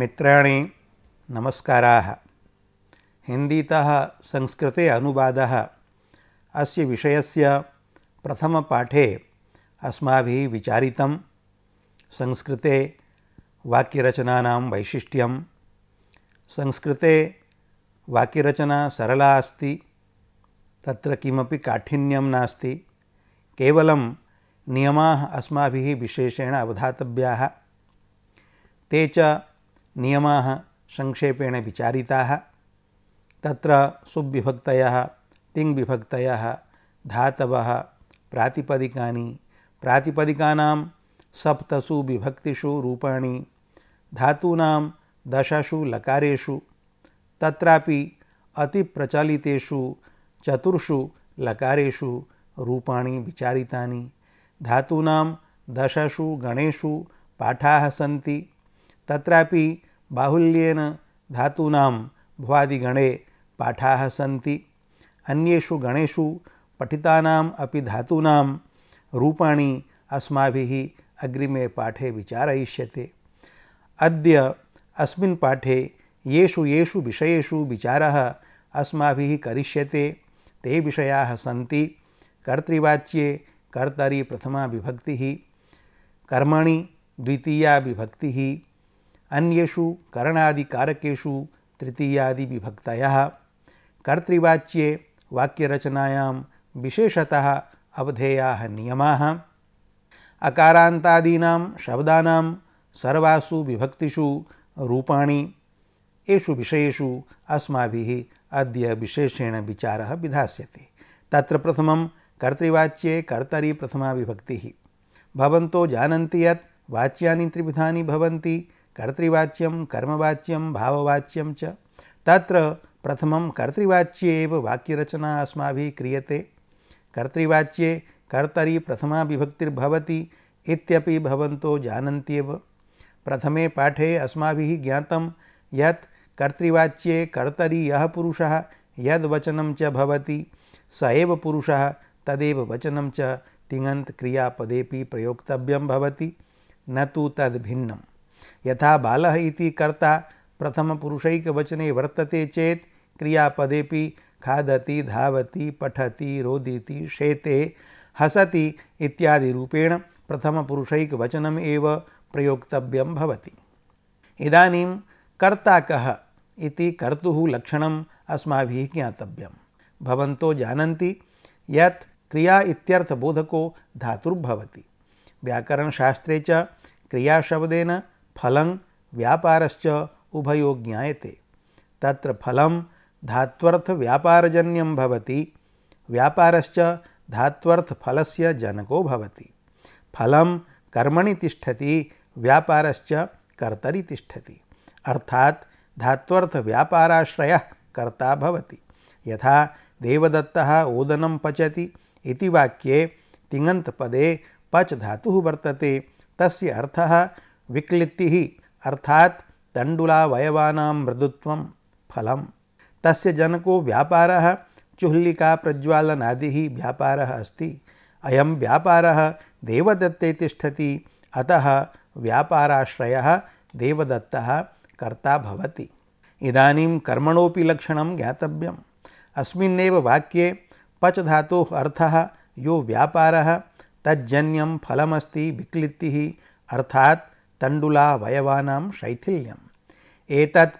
मित्राणि नमस्काराः हिन्दीतः संस्कृते अनुवाद अस्य विषयस्य प्रथम पाठे अस्माभिः विचारितं संस्कृते वाक्यरचना वैशिष्ट्यं संस्कृते वाक्यरचना सरला अस्ति तत्र किमपि काठिन्यं नास्ति केवलं नियमाः अस्माभिः विशेषेण अवधातव्याः ते च नियमाः संक्षेपेण विचारिताः तत्र सुविभक्तयः तिङ्विभक्तयः धातवः प्रातिपदिकानि प्रातिपदिकानां सप्तसु विभक्तिषु रूपा धातूना दशसु लकारेषु तत्रापि अतिप्रचलितेषु चतुर्षु लकारेषु रूपाणि विचारितानि धातूनां दशसु गणेषु पाठाः सन्ति तत्रापि बाहुल्येन धातूनां भुवादिगणे पाठाः सन्ति अन्येषु गणेषु पठितानाम् अपि धातूनां रूपाणि अस्माभिः अग्रिमे पाठे विचारयिष्यते अद्य अस्मिन् पाठे येषु येषु विषयेषु विचारः अस्माभिः करिष्यते ते विषयाः सन्ति कर्तृवाच्ये कर्तरि प्रथमा विभक्तिः कर्मणि द्वितीया विभक्तिः अन्येषु तृतीयादि तृतीयादिविभक्तयः कर्तृवाच्ये वाक्यरचनायां विशेषतः अवधेयाः नियमाः अकारान्तादीनां शब्दानां सर्वासु विभक्तिषु रूपाणि एषु विषयेषु अस्माभिः अद्य विशेषेण विचारः विधास्यते तत्र प्रथमं कर्तृवाच्ये कर्तरी प्रथमा विभक्तिः भवन्तो जानन्ति यत् वाच्यानि त्रिविधानि भवन्ति कर्तृवाच्यम कर्मवाच्यम भाववाच्यम च तत्र प्रथम कर्तृवाच्ये वाक्यरचना वाक्यरचना क्रीय से कर्तृवाच्ये कर्तरी प्रथमा विभक्तिर्भव इत्यपि भवन्तो प्रथमे पाठे अस्म ज्ञात ये कर्तृवाच्ये कर्तरी युषा पुरुषः चवती च भवति स एव पुरुषः तदेव वचनं च क्रियापदे प्रयोक्त न यथा बालः इति कर्ता प्रथमपुरुषैकवचने वर्तते चेत क्रियापदे खादति धावति पठति रोदिति शेते हसति इत्यादि रूपेण प्रथमपुरुषैकवचनम् एव प्रयोक्तव्यं भवति इदानीं कर्ता कः इति कर्तुः लक्षणम् अस्माभिः ज्ञातव्यं भवन्तो जानन्ति यत् क्रिया इत्यर्थबोधको धातुर्भवति व्याकरणशास्त्रे च क्रियाशब्देन फलं व्यापारश्च उभयो ज्ञायते तत्र फलं धात्वर्थव्यापारजन्यं भवति व्यापारश्च धात्वर्थफलस्य जनको भवति फलं कर्मणि तिष्ठति व्यापारश्च कर्तरि तिष्ठति अर्थात् धात्वर्थव्यापाराश्रयः कर्ता भवति यथा देवदत्तः ओदनं पचति इति वाक्ये तिङन्तपदे पच् धातुः वर्तते तस्य अर्थः विक्लित्ति अर्थात वयवाना मृदुत्व फलं तस्य जनको व्यापारः चुल्लिका प्रज्वालनादिः व्यापार अस्ति अयं व्यापार देवदत्ते तिष्ठति अतः व्यापाराश्रय देवदत्तः कर्ता भवति इदानीं कर्मणोपि लक्षणं ज्ञातव्यम् अस्मिन्नेव वाक्ये पच धातोः अर्थः यो व्यापारः तज्जन्यं फलमस्ति विक्लित्तिः अर्थात् तंडुला वयवानां शैथिल्यम एतत्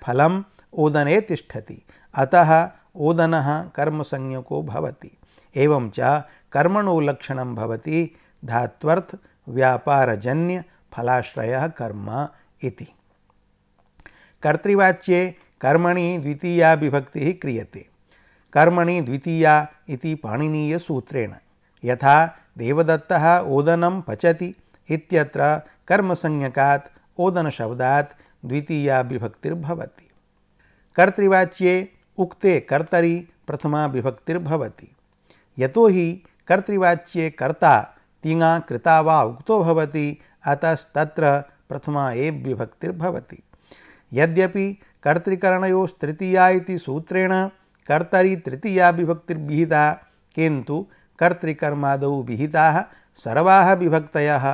ओदने तिष्ठति अतः ओदनः कर्मसंज्ञको भवति एवं च कर्मणो लक्षणं भवति धात्वर्थ व्यापारजन्य फलाश्रय कर्म इति कर्तृवाच्ये कर्मणि द्वितीया विभक्ति क्रियते कर्मणि द्वितीया इति पाणिनीयसूत्रेण यथा देवदत्तः ओदनं पचति इत्यत्र कर्म संज्ञकात ओदन शब्दात द्वितीया विभक्तिर्भवती कर्तृवाच्ये उक्ते कर्तरी प्रथमा विभक्तिर्भवती यतो ही कर्तृवाच्ये कर्ता तिंगा कृता वा उक्तो भवति अतस्तत्र प्रथमा एव विभक्तिर्भवति यद्यपि कर्तृकरणयोस्तृतीया इति सूत्रेण कर्तरी तृतीया विभक्तिर्विहिता किन्तु कर्तृकर्मादौ विहिताः सर्वाः विभक्तयः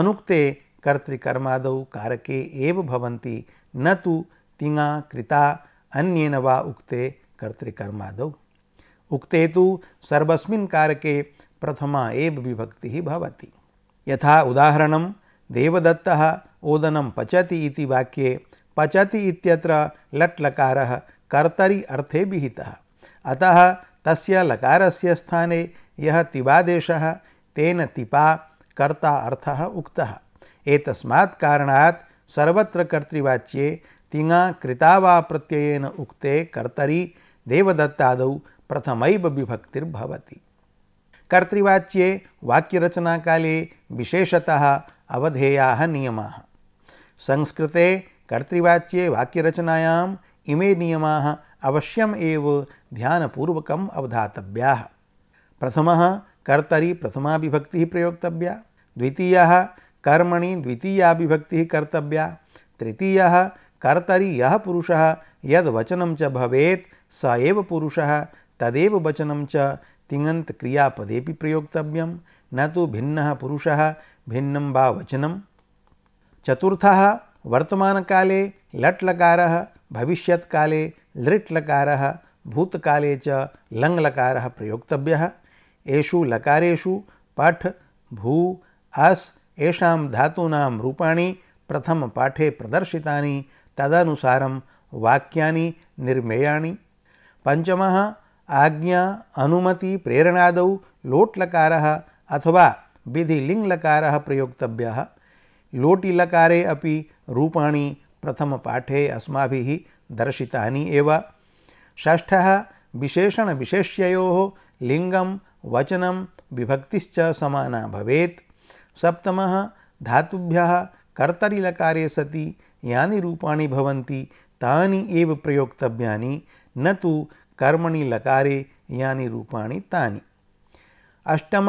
अनुक्ते कर्तृकर्माद कारके भवन्ति न तो तिंगा कृता अन्येन वा उक्ते कर्तृकर्माद उक्ते तो सर्वस्के प्रथमा एव विभक्ति भवति यथा उदाहरण देवदत्त ओदनं पचति इति वाक्ये पचति इत्यत्र लट् लकारः कर्तरि अर्थे विहितः अतः तस्य लकारस्य स्थाने यः तिबादेशः तेन तिपा कर्ता अर्थः उक्तः एतस्मात् कारणात् सर्वत्र कर्तृवाच्ये तिङा कृतावा प्रत्ययन उक्ते कर्तरी देवदत्तादौ प्रथमैव विभक्तिर्भवति कर्तृवाच्ये वाक्यरचनाकाले विशेषतः अवधेयाः नियमाः संस्कृते कर्तृवाच्ये वाक्यरचनायाम् इमे नियमाः अवश्यम् एव ध्यानपूर्वकम् अवधातव्याः प्रथमः कर्तरि प्रथमा विभक्तिः प्रयोक्तव्या द्वितीयः कर्मणि द्वितीया विभक्ति कर्तव्या तृतीय कर्तरी युषा पुरुषः यद्वचनं च भवेत् स एव पुरुषः तदेव वचनं च क्रियापदे प्रयोक्तव्यं न तु भिन्नः पुरुषः भिन्नं वा वचनं चतुर्थः वर्तमानकाले लट्लकारः भविष्यत्काले लृट्लकारः भूतकाले च लङ्लकारः प्रयोक्तव्यः पठ भू अस् येषां धातूनां रूपाणि प्रथमपाठे प्रदर्शितानि तदनुसारं वाक्यानि निर्मेयाणि पञ्चमः आज्ञा अनुमतिप्रेरणादौ लोट्लकारः अथवा विधिलिङ्लकारः प्रयोक्तव्यः लोटिलकारे अपि रूपाणि प्रथमपाठे अस्माभिः दर्शितानि एव षष्ठः विशेषणविशेष्ययोः लिङ्गं वचनं विभक्तिश्च समाना भवेत् सप्तम धातुभ्य कर्तरी लकारे सती यानी रूपाणि भवन्ति तानि एव प्रयोक्तव्यानि न तो कर्मणि लकारे यानि रूपाणि तानि अष्टम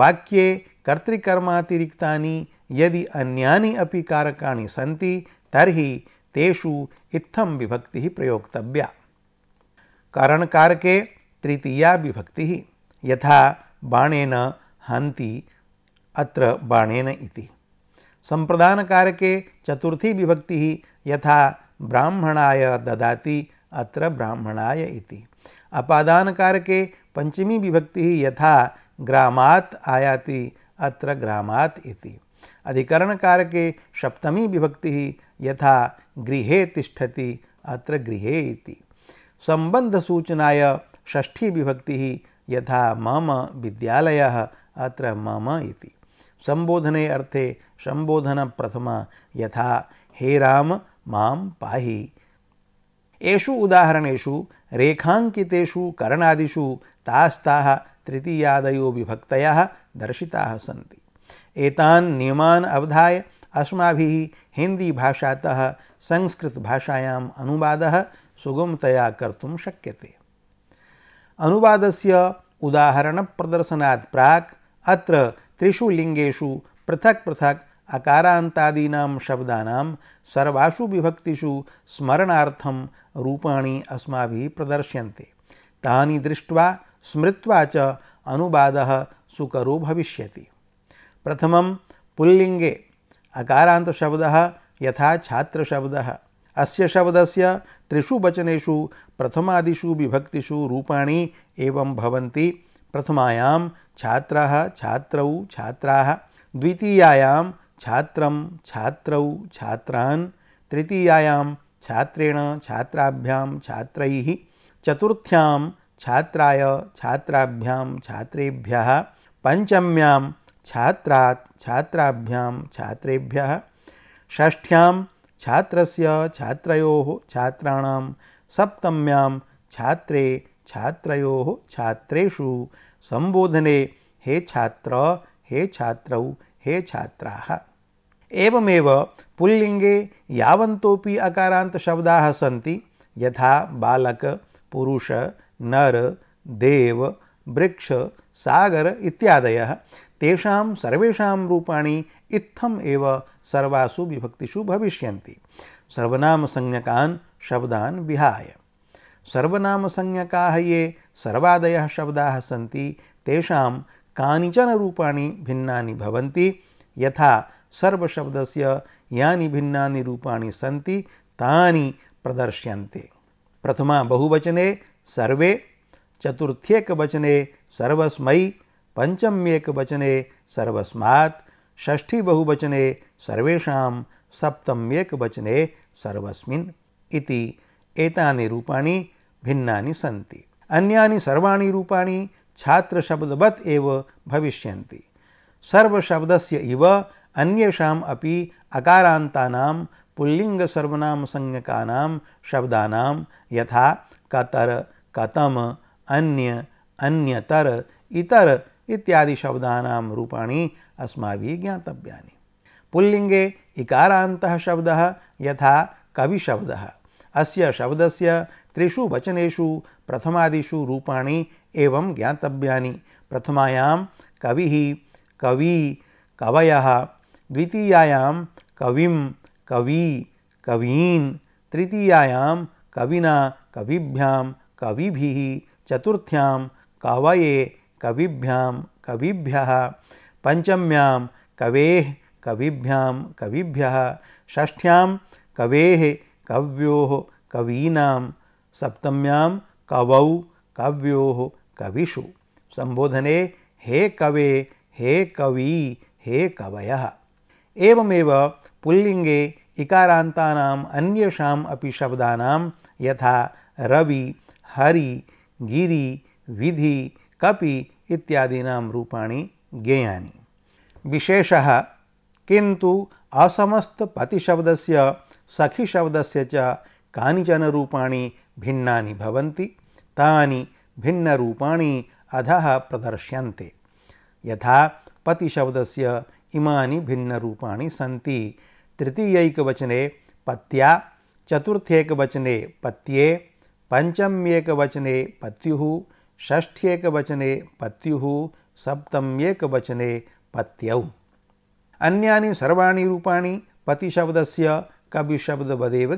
वाक्ये कर्तृकर्मातिरिक्तानि यदि अन्यानि अपि कारकाणि सन्ति तर्हि तेषु इत्थम विभक्ति प्रयोक्तव्या कारण कारके तृतीया विभक्ति यथा बाणेन हन्ति अत्र बाणेन इति संप्रदान संप्रदानकारके चतुर्थी विभक्ति ही यथा ब्राह्मणाय ददाति अत्र ब्राह्मणाय इति अपादान अपादानकारके पंचमी विभक्ति ही यथा ग्रामात आयाति अत्र ग्रामात इति अधिकरण अधिकरणकारके सप्तमी विभक्ति ही यथा गृहे तिष्ठति अत्र गृहे इति संबंध सूचनाय षष्ठी विभक्ति ही यथा मम विद्यालय अत्र मम इति संबोधने अर्थे संबोधन प्रथम यथा हे राम माम पाहि येषु उदाहरणेषु रेखाङ्कितेषु करणादिषु तास्ताः तृतीयादयो विभक्तयः दर्शिताः सन्ति एतान् नियमान् अवधाय अस्माभिः हिन्दीभाषातः संस्कृतभाषायाम् अनुवादः सुगमतया कर्तुं शक्यते अनुवादस्य उदाहरणप्रदर्शनात् प्राक् अत्र त्रिषु लिंगेशु पृथक पृथक अकारांतादीना शब्दा सर्वासु विभक्तिषु स्मरणा रूपाणि अस्माभिः प्रदर्श्य तानि दृष्ट्वा स्मृत्वा च अनुवादः सुकरो भविष्यति प्रथमं पुल्लिङ्गे अकारान्तशब्दः यथा छात्रशब्दः अस्य शब्दस्य त्रिषु वचनेषु प्रथमादिषु विभक्तिषु रूपाणि एवं भवन्ति प्रथमायां छात्र छात्र छात्र द्वितीयां छात्र छात्र छात्रान् तृतीयां छात्रेण छात्राभ्या छात्र चतुर्थ्यां छात्राय छात्राभ्यां छात्रेभ्यः पञ्चम्यां छात्रात् छात्राभ्यां छात्रेभ्यः षष्ठ्यां छात्रस्य छात्रयोः छात्राणां सप्तम्यां छात्रे छात्रयोः छात्रेषु संबोधने हे छात्र हे छात्रौ हे छात्राः एवमेव पुल्लिङ्गे यावन्तोऽपि अकारान्तशब्दाः सन्ति यथा बालक पुरुष नर देव वृक्ष सागर इत्यादयः तेषां सर्वेषां रूपाणि इत्थम् एव सर्वासु विभक्तिषु भविष्यन्ति सर्वनामसंज्ञकान् शब्दान् विहाय सर्वनाम संज्ञका ये सर्वादय शब्द सी तेषां रूपा भिन्ना भिन्नानि सर्वशब्द से यानी भिन्ना रूपा सी सन्ति प्रदर्श्य प्रदर्श्यन्ते प्रथमा बहुवचने सर्वे चतुर्थ्येकवचने सर्वस्मै पञ्चम्येकवचने सर्वस्मात् षष्ठी बहुवचने सर्वेषां सप्तम्येकवचने सर्वस्मिन् इति एतानि रूपाणि भिन्ना सी अन्या सर्वाणी रूपा छात्रशब्दवत भविष्य सर्वशब्द सर्वशब्दस्य इव अन्येषाम् अपि अकारान्तानां संज्ञका शब्दानां यथा कतर कतम अन्य अन्यतर इतर इत्यादि शब्दानां रूपाणि अस्माभिः ज्ञातव्यानि पुल्लिङ्गे इकारान्तः शब्दः यथा कविशब्दः अस्य शब्दस्य त्रिषु वचनेषु प्रथमादिषु रूपाणि एवं ज्ञातव्यानि प्रथमायां कविः कवी कवयः द्वितीयायां कविं कवी कवीन् तृतीयायां कविना कविभ्यां कविभिः चतुर्थ्यां कवये कविभ्यां कविभ्यः पञ्चम्यां कवेः कविभ्यां कविभ्यः षष्ठ्यां कवेः कव्यो कवीना सप्तम्यां कवौ कव्यो कविषु संबोधने हे कवे हे कवी हे कवय एवमेव पुल्लिंगे इकारांता अन्येषाम् अपि शब्दानां यथा रवि हरि गिरि विधि कपि इत्यादीनां रूपाणि गेयानि विशेषः किन्तु असमस्तपतिशब्दस्य सखिशब्दस्य च कानिचन रूपाणि भिन्नानि भवन्ति तानि भिन्नरूपाणि अधः प्रदर्श्यन्ते यथा पतिशब्दस्य इमानि भिन्नरूपाणि सन्ति तृतीयैकवचने पत्या चतुर्थेकवचने पत्ये पञ्चम्येकवचने पत्युः षष्ठ्येकवचने पत्युः सप्तम्येकवचने पत्यौ अन्यानि सर्वाणि रूपाणि पतिशब्दस्य कविशब्दवदेव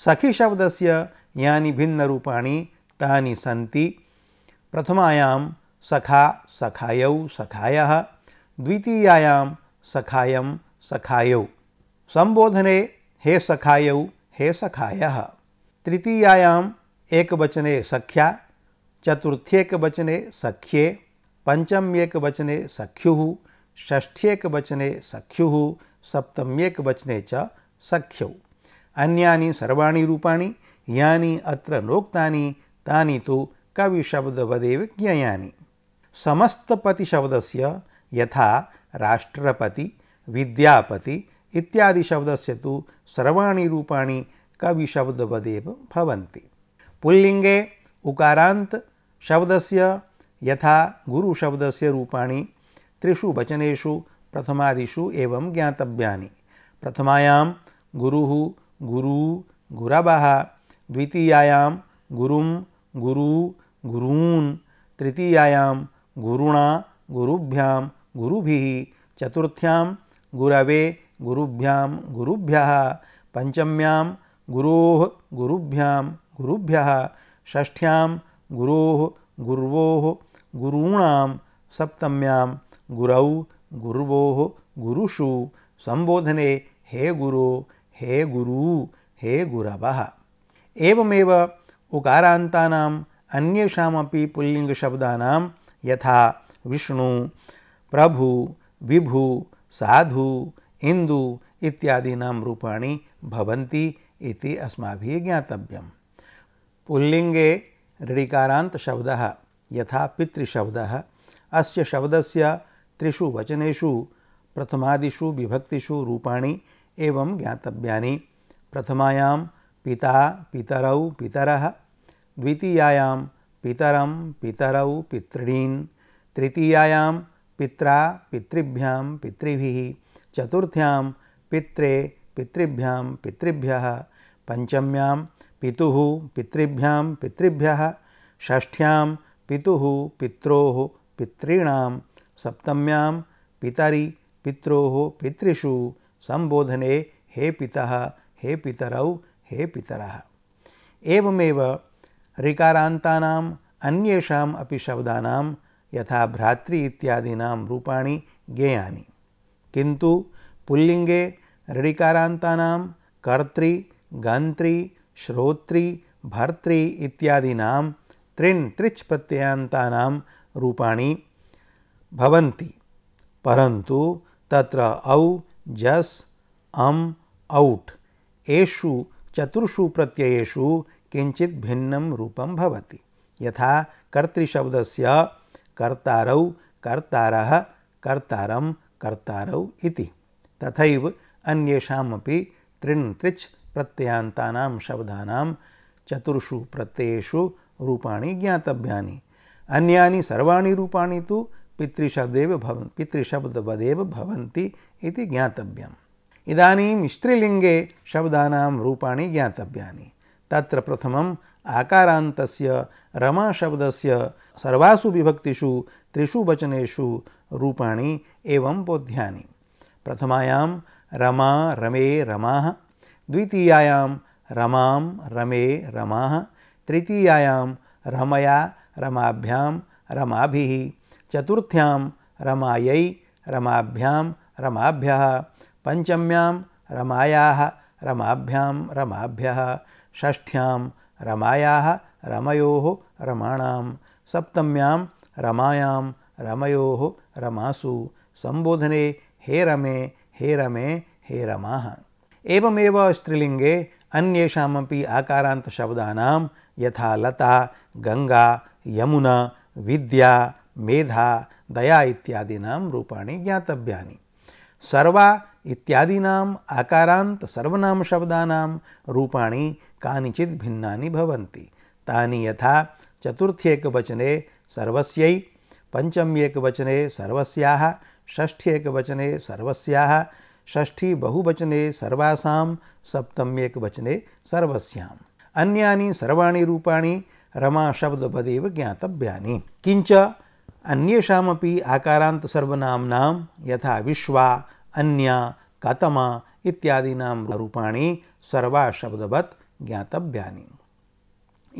से यानी भिन्न भिन्नरूपाणि तीन सी प्रथमायां सखा सखायौ सखाय द्वितीयायां सखायं सखायौ संबोधने हे सखायौ हे सखायः तृतीयायाम् एकवचने सख्या चतुर्थ्येकवचने सख्ये पंचम्येकवचने सख्यु षष्ठ्येकवचने सख्यु सप्तम्येकवचने च सख्यौ अन्यानि सर्वाणि रूपाणि यानि अत्र नोक्तानि तानि तु कविशब्दवदेव ज्ञेयानि समस्तपतिशब्दस्य यथा राष्ट्रपति विद्यापति इत्यादि शब्दस्य तु सर्वाणि रूपाणि कविशब्दवदेव भवन्ति पुल्लिङ्गे उकारान्त शब्दस्य यथा गुरुशब्दस्य रूपाणि त्रिषु वचनेषु प्रथमादिषु एवं ज्ञातव्यानि प्रथमायां गुरुः गुरु गुरवः द्वितीयायां गुरुं गुरु गुरून् तृतीयायां गुरुणा गुरुभ्यां गुरुभिः चतुर्थ्यां गुरवे गुरुभ्यां गुरुभ्यः पंचम्यां गुरोः गुरुभ्यां गुरुभ्यः षष्ठ्यां गुरोः गुर्वोः गुरूणां सप्तम्यां गुरौ गुरुवो गुरुषु संबोधने हे गुरो हे गुरु हे गुरव एवमेव उकारान्तानाम् अन्येषामपि पुल्लिङ्गशब्दानां यथा विष्णु प्रभु विभु साधु इंदु इत्यादीनां रूपाणि भवन्ति इति अस्माभिः ज्ञातव्यं पुल्लिङ्गे ऋडिकारान्तशब्दः यथा पितृशब्दः अस्य शब्दस्य त्रिषु वचनेषु प्रथमादिषु विभक्तिषु रूपाणि एवं ज्ञातव्यानि प्रथमायां पिता पितरौ पितरः द्वितीयायां पितरं पितरौ पितॄन् तृतीयायां पित्रा पितृभ्यां पितृभिः चतुर्थ्यां पित्रे पितृभ्यां पितृभ्यः पञ्चम्यां पितुः पितृभ्यां पितृभ्यः षष्ठ्यां पितुः पित्रोः पितॄणां सप्तम्यां पितरि पित्रो पितृषु संबोधने हे पिता हे पितरौ हे पितर एवमेव ऋकारान्तानाम् अन्येषाम् अपि शब्दानां यथा भ्रातृ इत्यादीनां रूपाणि गेयानि किन्तु पुल्लिङ्गे ऋडिकारान्तानां कर्तृ गान्त्री श्रोत्री भर्तृ इत्यादीनां त्रिन् त्रिच् प्रत्ययान्तानां रूपाणि भवन्ति परंतु तत्र औ जस अम औट एषु चतुर्षु प्रत्ययेषु किंचित भिन्नम रूपम भवति यथा कर्तृशब्दस्य कर्तारौ कर्तारः कर्तारं कर्तारौ इति तथैव अन्येषामपि त्रिन् त्रिच् प्रत्ययान्तानां शब्दानां चतुर्षु प्रत्ययेषु रूपाणि ज्ञातव्यानि अन्यानि सर्वाणि रूपाणि तु पितृशब्देव भवन् पितृशब्दवदेव भवन्ति इति ज्ञातव्यम् इदानीं स्त्रीलिङ्गे शब्दानां रूपाणि ज्ञातव्यानि तत्र प्रथमम् आकारान्तस्य रमाशब्दस्य सर्वासु विभक्तिषु त्रिषु वचनेषु रूपाणि एवं बोध्यानि प्रथमायां रमा रमे रमाः द्वितीयायां रमां रमे रमाः तृतीयायां रमया रमाभ्यां रमाभिः चतुर्थ्याम रमायै रमाभ्याम रमाभ्यः पंचम्याम रमायाः रमाभ्याम रमाभ्यः षष्ठ्याम रमायाः रमयोः रमाणाम सप्तम्याम रमायाम रमयोः रमासु संबोधने हे रमे हे रमे हे रमाः एवमेव स्त्रीलिंगे अन्येषामपि आकारान्तशब्दानां यथा लता गङ्गा यमुना विद्या मेधा दया इत्यादीना रूपाणि ज्ञातव्या सर्वा इत्यादीना आकारात सर्वनाम शब्दानां रूपाणि कानिचित् भिन्ना तानी यथा चतुर्थ्येकवचने सर्वस्यै पञ्चम्येकवचने सर्वस्याः षष्ठ्येकवचने सर्वस्याः षष्ठी बहुवचने सर्वासां सप्तम्येकवचने सर्वस्याम् अन्यानि सर्वाणि रूपाणि रमाशब्दपदेव ज्ञातव्यानि किञ्च अन्येषामपि आकारान्तसर्वनाम्नां यथा विश्वा अन्या कतमा इत्यादीनां रूपाणि सर्वाशब्दवत् ज्ञातव्यानि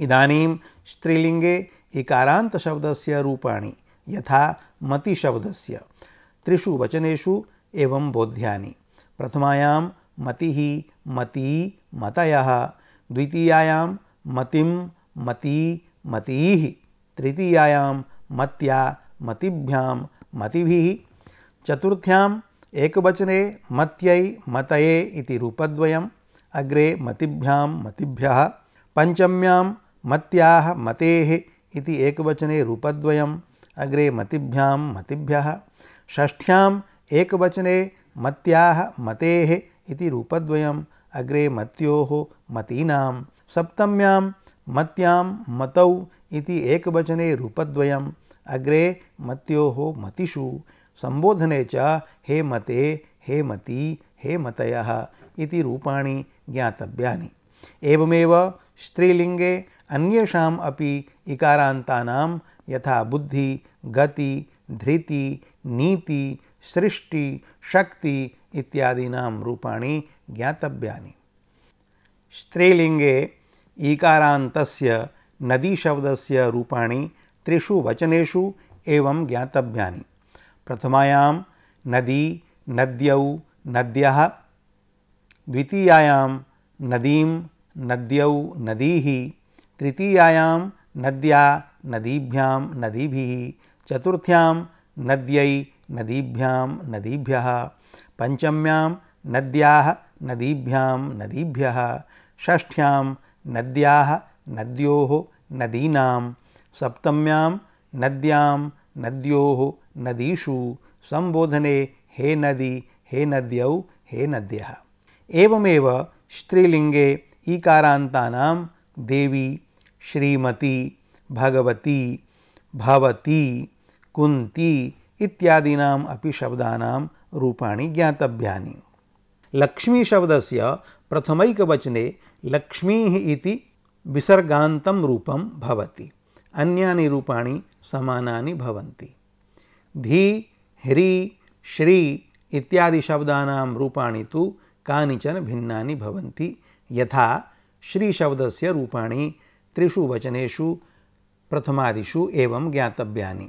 इदानीं स्त्रीलिङ्गे इकारान्तशब्दस्य रूपाणि यथा मतिशब्दस्य त्रिषु वचनेषु एवं बोध्यानि प्रथमायां मतिः मती मतयः द्वितीयायां मतिं मती मतीः तृतीयायां मत्या मतिभ्याम मतिभि चतुर्थ्याम एक वचने मत्यै मतये इति रूपद्वयम् अग्रे मतिभ्याम मतिभ्यः पंचम्यां मत्याः मतेः इति एकवचने रूपद्वयम् अग्रे मतिभ्याम मतिभ्यः षष्ठ्याम् एकवचने मत्याः मतेः इति रूपद्वयम् अग्रे मत्योः मतीनां सप्तम्यां मत्यां मतौ इति एकवचने रूपद्वयम् अग्रे मतो मतिषु संबोधने च हे मते हे मती हे मतयः इति रूपाणि ज्ञातव्यानि एवमेव स्त्रीलिङ्गे अन्येषाम् अपि इकारान्तानां यथा बुद्धि गति धृति नीति सृष्टि शक्ति इत्यादीनां रूपाणि ज्ञातव्यानि स्त्रीलिङ्गे ईकारान्तस्य से रूपाणि त्रिषु वचनेषु एवं ज्ञातव्या प्रथमायां नदी नद्यौ नद्य द्वितीयायां नदीं नद्यौ नदीः तृतीयायां नद्या नदीभ्यां नदीभिः चतुर्थ्यां नद्यै नदीभ्यां नदीभ्यः पंचम्यां नद्या नदीभ्यां नदीभ्यः षष्ठ्यां नद्या नद्यो नदीना सप्तम्यां नद्यां नद्यो नदीषु संबोधने हे नदी हे नद्यौ हे नद्य एवमेव स्त्रीलिंगे ईकारांता देवी श्रीमती भगवती भवती कुंती इत्यादीनाम अपि शब्दानां रूपाणि ज्ञातव्यानि लक्ष्मी शब्दस्य प्रथमैकवचने लक्ष्मीः इति विसर्गान्तं रूपं भवति अन्यानि रूपाणि समानानि भवन्ति धी ह्री श्री इत्यादि शब्दानां रूपाणि तु कानिचन भिन्नानि भवन्ति यथा श्रीशब्दस्य रूपाणि त्रिषु वचनेषु प्रथमादिषु एवं ज्ञातव्यानि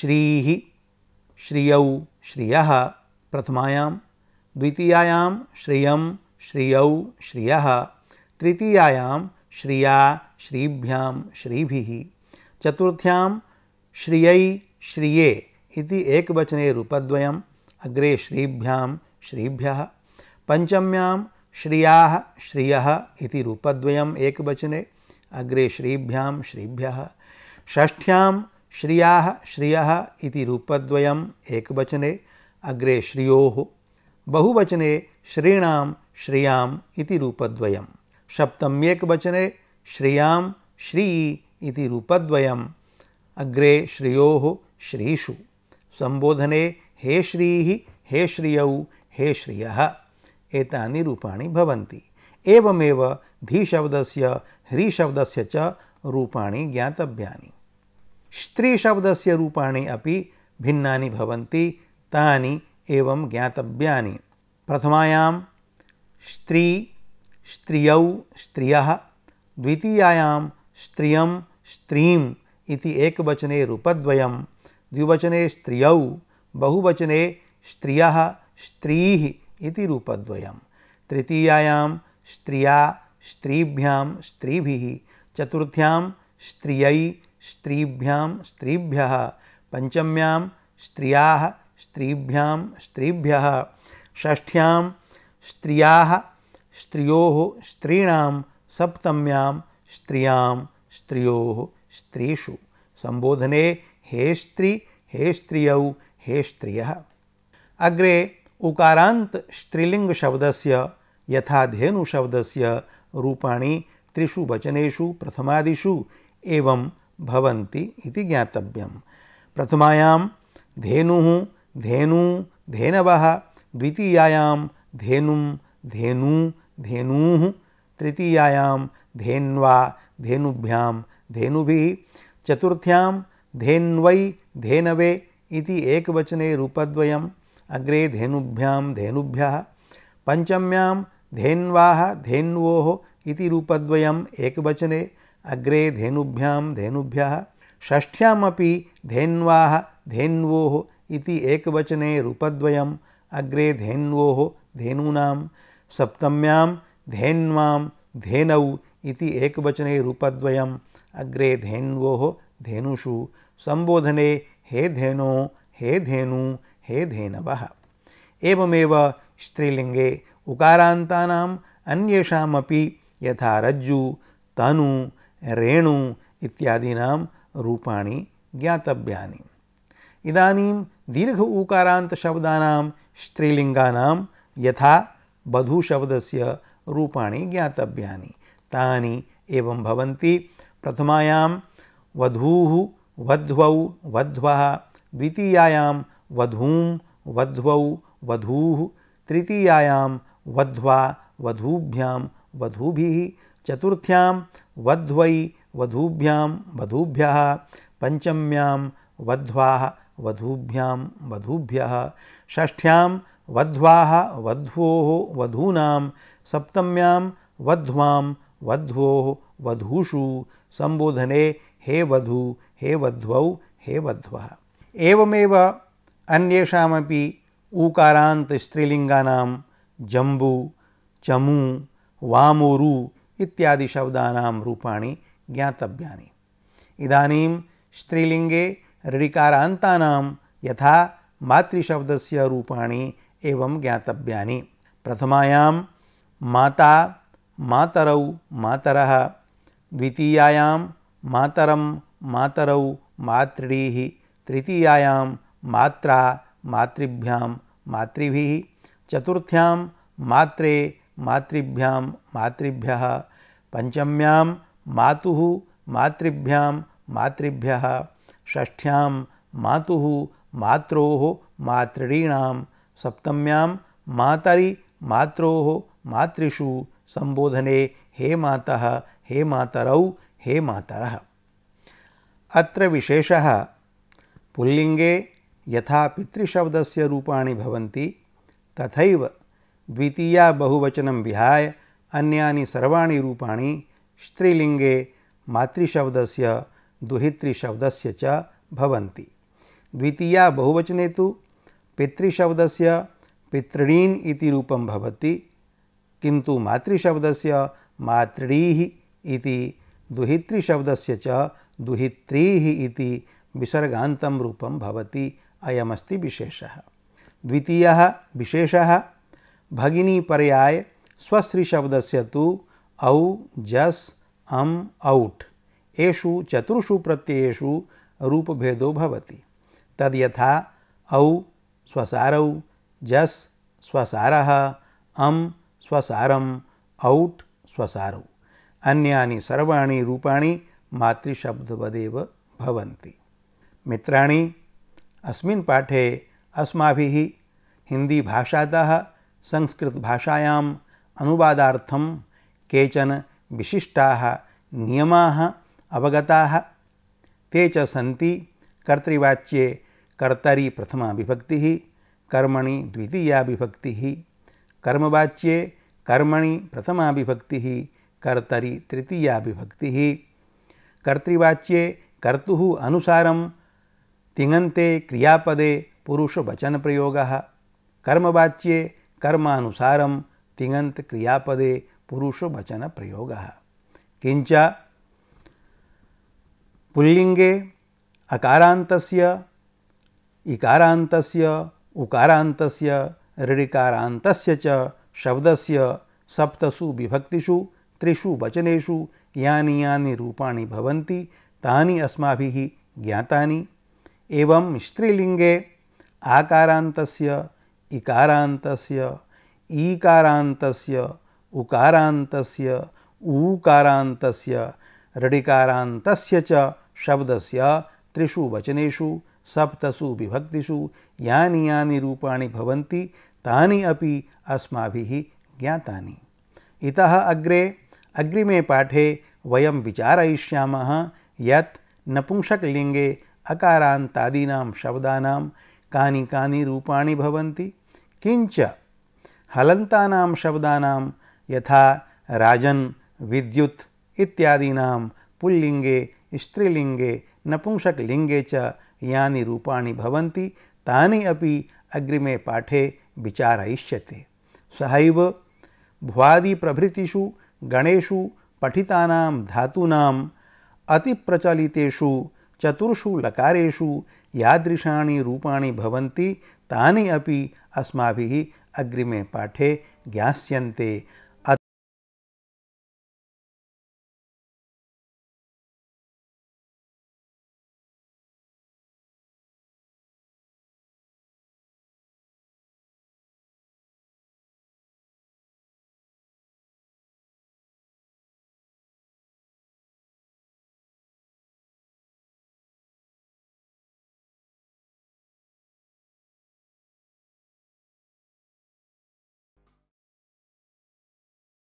श्रीः श्रियौ श्रियः प्रथमायां द्वितीयायां श्रियं श्रियौ श्रियः तृतीयायां श्रिया श्रीभ्याम श्रीभि चतुर्थ्यां श्रिय श्रिये एक वचने रूपद्वयम् अग्रे श्रीभ्यां श्रीभ्य पंचम्यां श्रियाः श्रिय इति रूपद्वयम् एकवचने अग्रे श्रीभ्यां श्रीभ्य ष्ठ्यां श्रियाः श्रिय इति रूपद्वयम् एकवचने अग्रे श्रियोः बहुवचने श्रीण श्रिया रूपद्वयम् वचने श्रियां श्री इति रूपद्वयम् अग्रे श्रियोः श्रीषु संबोधने हे श्रीः हे श्रियौ हे श्रियः एतानि रूपाणि भवन्ति एवमेव धीशब्दस्य ह्रीशब्दस्य च रूपाणि ज्ञातव्यानि स्त्रीशब्दस्य रूपाणि अपि भिन्नानि भवन्ति तानि एवं ज्ञातव्यानि प्रथमायां स्त्री स्त्रिय स्त्रिय द्वितीयायां स्त्रिय स्त्रीम् इति एकवचने रूपद्वयं द्विवचने स्त्रिय बहुवचने स्त्रिय स्त्री इति रूपद्वयं तृतीयायां स्त्रिया स्त्रीभ्यां स्त्रीभिः चतुर्थ्यां स्त्रियै स्त्रीभ्यां स्त्रीभ्यः पंचम्यां स्त्रियाः स्त्रीभ्यां स्त्रीभ्यः षष्ठ्यां स्त्रियाः स्त्रियो स्त्रीण सप्तम्याम स्त्रियाम स्त्रियो स्त्रीषु संबोधने हे स्त्री हे स्त्रिय हे स्त्रिय अग्रे उकारांत स्त्रीलिंग शब्दस्य यथा धेनु शब्दस्य रूपाणि त्रिषु वचनेषु प्रथमादिषु एवं भवन्ति इति ज्ञातव्यं प्रथमायां धेनुः धेनु धेनवः द्वितीयायां धेनुं धेनु धेनु तृतीयायाम धेन्वा धेनुभ्यां धेनुभि चतुर्थ्यां धेन्वै धेनवे इति एकवचने रूपद्वयम् अग्रे धेनुभ्यां धेनुभ्यः पंचम्याम धेन्वाः धेन्वोः इति रूपद्वयम् एकवचने अग्रे धेनुभ्यां धेनुभ्यः षष्ठ्यामपि धेन्वाः धेन्वोः इति एकवचने रूपद्वयम् अग्रे धेन्वोः धेनूनां सप्तम्यां धेन्वां धेनौ इति एकवचने रूपद्वयम् अग्रे धेन्वोः धेनुषु संबोधने हे धेनो हे धेनु हे धेनवः एवमेव स्त्रीलिङ्गे उकारान्तानाम् अन्येषामपि यथा रज्जु तनु रेणु इत्यादीनां रूपाणि ज्ञातव्यानि इदानीं दीर्घ ऊकारान्तशब्दानां स्त्रीलिङ्गानां यथा बधुशब्दस्य से ज्ञातव्यानि ज्ञातव्या एवं प्रथमायां वधू वध्व वध्व द्वितीयायां वधूं वध्व वधू तृतीयां वध्वा वधूभ्या वधू चतुर्थ्यां वध्वै वधूभ्यां वधूभ्य पंचम्यां वध्वा वधूभ्या वधूभ्य षष्ठ्यां वध्वा वध्वो वधूना सप्तम्यां वध्वां वध्वो वधूषु संबोधने हे वधु हे वध्व हे वध्व एवमेव अन्येषामपि ऊकारान्त स्त्रीलिङ्गानां जम्बू चमू वामोरु इत्यादि शब्दानां रूपाणि ज्ञातव्यानि इदानीं स्त्रीलिंगे ऋडिकारान्तानां यथा मातृशब्दस्य रूपाणि एवं ज्ञातव्या प्रथमायां माता मातरौ मातर द्वितीयायां मातरं मातरौ मातृः तृतीयायां मात्रा मातृभ्यां मातृभिः चतुर्थ्यां मात्रे मातृभ्यां मातृभ्य पंचम्यां मातुः मातृभ्यां मातृभ्यः षष्ठ्यां मातुः मात्रोः मातृणीणां सप्तम्यां मातरी मात्रो मातृषु संबोधने हे माता हे मातरौ हे मातर अत्र विशेषः पुल्लिङ्गे यथा पितृशब्दस्य रूपाणि भवन्ति तथैव द्वितीया बहुवचनं विहाय अन्यानि सर्वाणि रूपाणि स्त्रीलिङ्गे मातृशब्दस्य दुहितृशब्दस्य च भवन्ति द्वितीया बहुवचने तु पितृशब्द से इति रूपं भवति किन्तु मातृशब्दस्य मातृः इति दुहितृशब्दस्य च दुहित्रीः इति विसर्गान्तं रूपं भवति विशेष विशेषः द्वितीयः विशेषः भगिनी पर्याय स्वश्रीशब्दस्य तु औ जस् अम औट यु चतुर्षु प्रत्ययु रूपभेदो भवति तद्यथा औ स्वसारौ जस स्वसार अम स्वसारम औट स्वसारौ अन्यानि सर्वाणि रूपाणि मातृशब्दवदेव भवन्ति मित्राणि अस्मिन् पाठे अस्माभिः हिन्दीभाषातः संस्कृतभाषायाम् अनुवादार्थं केचन विशिष्टाः नियमाः अवगताः ते च सन्ति कर्तृवाच्ये कर्तरी प्रथमा विभक्ति कर्मणि द्वितीया विभक्ति कर्मवाच्ये कर्मणि प्रथमा विभक्ति कर्तरी तृतीया विभक्ति कर्तृवाच्ये कर्तु अनुसारम तिङंते क्रियापदे पुरुष वचन प्रयोग कर्मवाच्ये कर्मासारम तिङंत क्रियापदे पुरुष वचन प्रयोग किंच पुल्लिंगे अकारांतस्य इकारान्तस्य उकारान्तस्य ऋणिकारान्तस्य च शब्दस्य सप्तसु विभक्तिषु त्रिषु वचनेषु यानि यानि रूपाणि भवन्ति तानि अस्माभिः ज्ञातानि एवं स्त्रीलिङ्गे आकारान्तस्य इकारान्तस्य ईकारान्तस्य उकारान्तस्य ऊकारान्तस्य ऋडिकारान्तस्य च शब्दस्य त्रिषु वचनेषु सप्तसु विभक्तिषु यानि यानि रूपाणि भवन्ति तानि अपि अस्माभिः ज्ञातानि इतः अग्रे अग्रिमे पाठे वयं विचारयिष्यामः यत् नपुंसकलिङ्गे अकारान्तादीनां शब्दानां कानि कानि रूपाणि भवन्ति किञ्च हलन्तानां शब्दानां यथा राजन् विद्युत् इत्यादीनां पुल्लिङ्गे स्त्रीलिङ्गे नपुंसकलिङ्गे च यानि रूपाणि भवन्ति तानि अपि अग्रिमे पाठे विचारयिष्यते सहैव भ्वादिप्रभृतिषु गणेषु पठितानां धातूनाम् अतिप्रचलितेषु चतुर्षु लकारेषु यादृशाणि रूपाणि भवन्ति तानि अपि अस्माभिः अग्रिमे पाठे ज्ञास्यन्ते